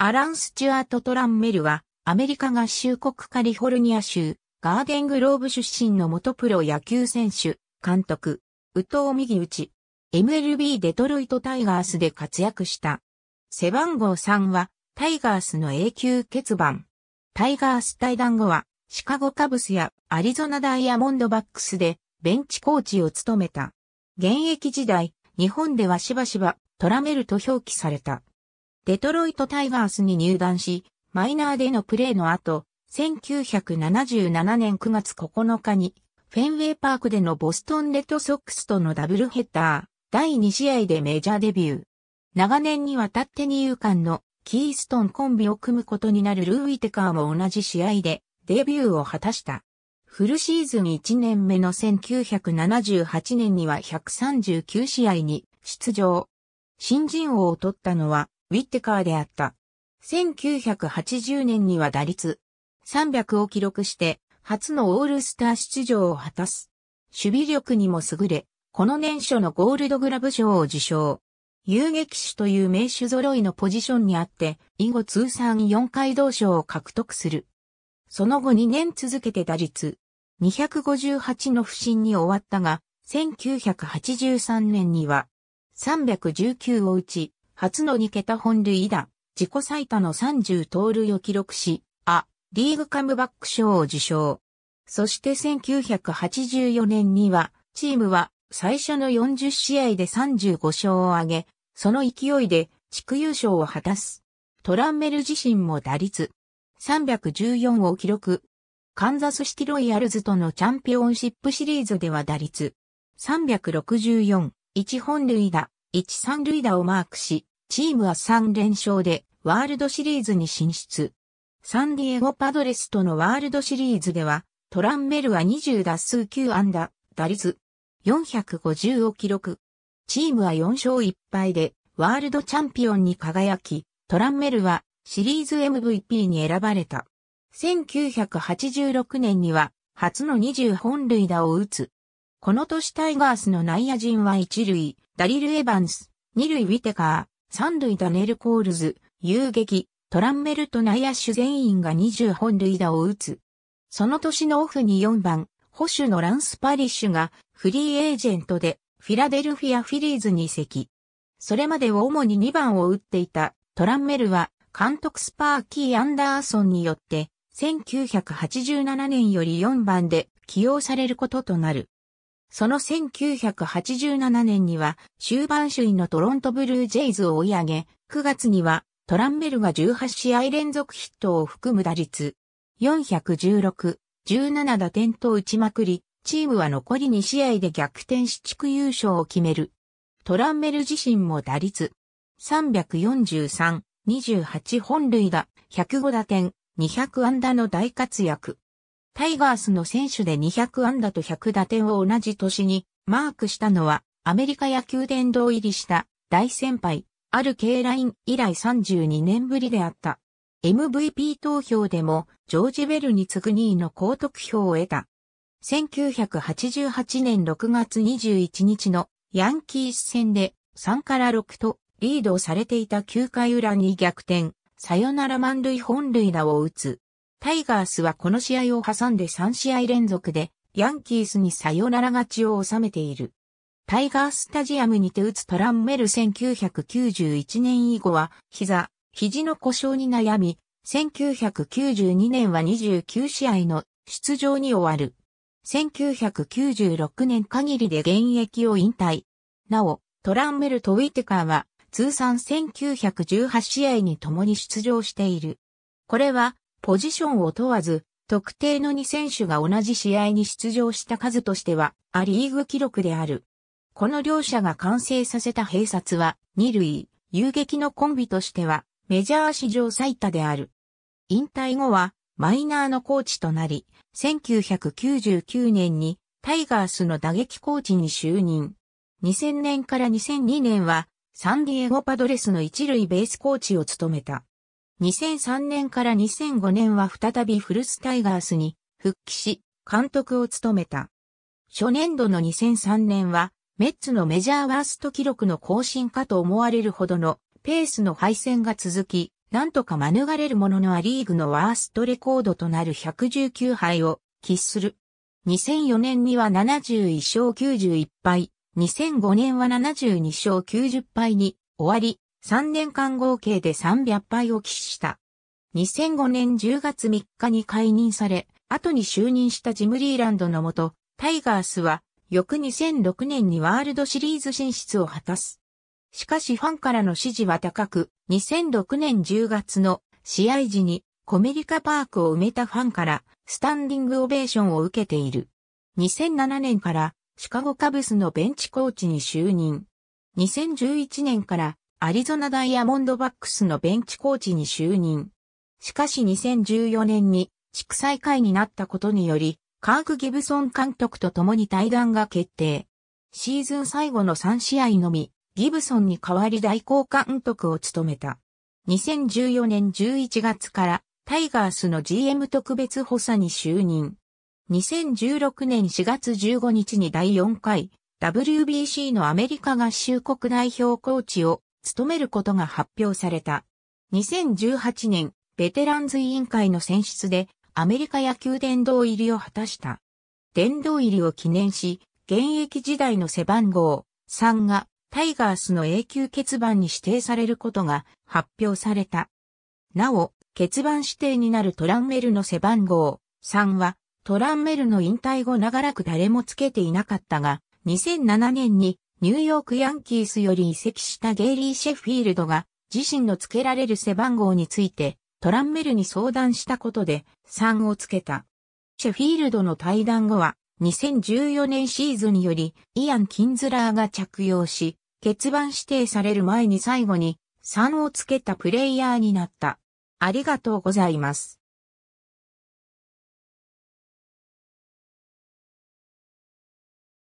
アラン・スチュアート・トランメルは、アメリカ合衆国カリフォルニア州、ガーデングローブ出身の元プロ野球選手、監督、ウト藤右ち、MLB デトロイトタイガースで活躍した。背番号3は、タイガースの永久欠番。タイガース対談後は、シカゴカブスやアリゾナダイヤモンドバックスで、ベンチコーチを務めた。現役時代、日本ではしばしば、トラメルと表記された。デトロイトタイガースに入団し、マイナーでのプレーの後、1977年9月9日に、フェンウェイパークでのボストンレッドソックスとのダブルヘッダー、第2試合でメジャーデビュー。長年にわたって二遊間のキーストンコンビを組むことになるルー・ウィテカーも同じ試合でデビューを果たした。フルシーズン1年目の1978年には139試合に出場。新人王を取ったのはウィッテカーであった。1980年には打率300を記録して初のオールスター出場を果たす。守備力にも優れ、この年初のゴールドグラブ賞を受賞。遊撃手という名手揃いのポジションにあって、以後通算4回同賞を獲得する。その後2年続けて打率258の不振に終わったが、1983年には319を打ち、初の2桁本塁打、自己最多の30盗塁を記録し、ア・リーグカムバック賞を受賞。そして1984年には、チームは最初の40試合で35勝を挙げ、その勢いで地区優勝を果たす。トランメル自身も打率314を記録。カンザスシティロイヤルズとのチャンピオンシップシリーズでは打率364、1本塁打、一三塁打をマークし、チームは3連勝でワールドシリーズに進出。サンディエゴパドレスとのワールドシリーズでは、トランベルは20打数9安打、打率450を記録。チームは4勝1敗でワールドチャンピオンに輝き、トランメルはシリーズ MVP に選ばれた。1986年には初の20本塁打を打つ。この年タイガースの内野陣は1塁、ダリル・エヴァンス、二塁ウィテカー、三塁ダネル・コールズ、遊撃、トランメルトッシュ全員が20本塁打を打つ。その年のオフに4番、保守のランス・パリッシュがフリーエージェントでフィラデルフィア・フィリーズに移籍。それまでを主に2番を打っていたトランメルは監督スパーキー・アンダーソンによって1987年より4番で起用されることとなる。その1987年には終盤首位のトロントブルージェイズを追い上げ、9月にはトランベルが18試合連続ヒットを含む打率416、17打点と打ちまくり、チームは残り2試合で逆転し地区優勝を決める。トランベル自身も打率343、28本塁打、105打点、200安打の大活躍。タイガースの選手で200安打と100打点を同じ年にマークしたのはアメリカ野球殿堂入りした大先輩、ある K ライン以来32年ぶりであった。MVP 投票でもジョージ・ベルに次ぐ2位の高得票を得た。1988年6月21日のヤンキース戦で3から6とリードされていた9回裏に逆転、サヨナラ満塁本塁打を打つ。タイガースはこの試合を挟んで3試合連続で、ヤンキースにサヨナラ勝ちを収めている。タイガーススタジアムにて打つトランメル1991年以後は、膝、肘の故障に悩み、1992年は29試合の出場に終わる。1996年限りで現役を引退。なお、トランメルとウィテカーは通算1918試合に共に出場している。これはポジションを問わず、特定の2選手が同じ試合に出場した数としては、アリーグ記録である。この両者が完成させた併殺は、2類、遊撃のコンビとしては、メジャー史上最多である。引退後は、マイナーのコーチとなり、1999年にタイガースの打撃コーチに就任。2000年から2002年は、サンディエゴパドレスの一類ベースコーチを務めた。2003年から2005年は再びフルスタイガースに復帰し、監督を務めた。初年度の2003年は、メッツのメジャーワースト記録の更新かと思われるほどのペースの敗戦が続き、なんとか免れるもののア・リーグのワーストレコードとなる119敗を喫する。2004年には71勝91敗、2005年は72勝90敗に終わり、3年間合計で300敗を喫した。2005年10月3日に解任され、後に就任したジム・リーランドのもと、タイガースは翌2006年にワールドシリーズ進出を果たす。しかしファンからの支持は高く、2006年10月の試合時にコメリカパークを埋めたファンからスタンディングオベーションを受けている。2007年からシカゴカブスのベンチコーチに就任。2011年からアリゾナダイヤモンドバックスのベンチコーチに就任。しかし2014年に地区再開になったことにより、カーク・ギブソン監督と共に対談が決定。シーズン最後の3試合のみ、ギブソンに代わり代行監督を務めた。2014年11月からタイガースの GM 特別補佐に就任。2016年4月15日に第4回 WBC のアメリカ合衆国代表コーチを務めることが発表された。2018年、ベテランズ委員会の選出で、アメリカ野球殿堂入りを果たした。殿堂入りを記念し、現役時代の背番号3がタイガースの永久欠番に指定されることが発表された。なお、欠番指定になるトランメルの背番号3はトランメルの引退後長らく誰もつけていなかったが、2007年にニューヨークヤンキースより移籍したゲイリー・シェフィールドが自身の付けられる背番号についてトランメルに相談したことで3を付けた。シェフィールドの対談後は2014年シーズンによりイアン・キンズラーが着用し、欠番指定される前に最後に3を付けたプレイヤーになった。ありがとうございます。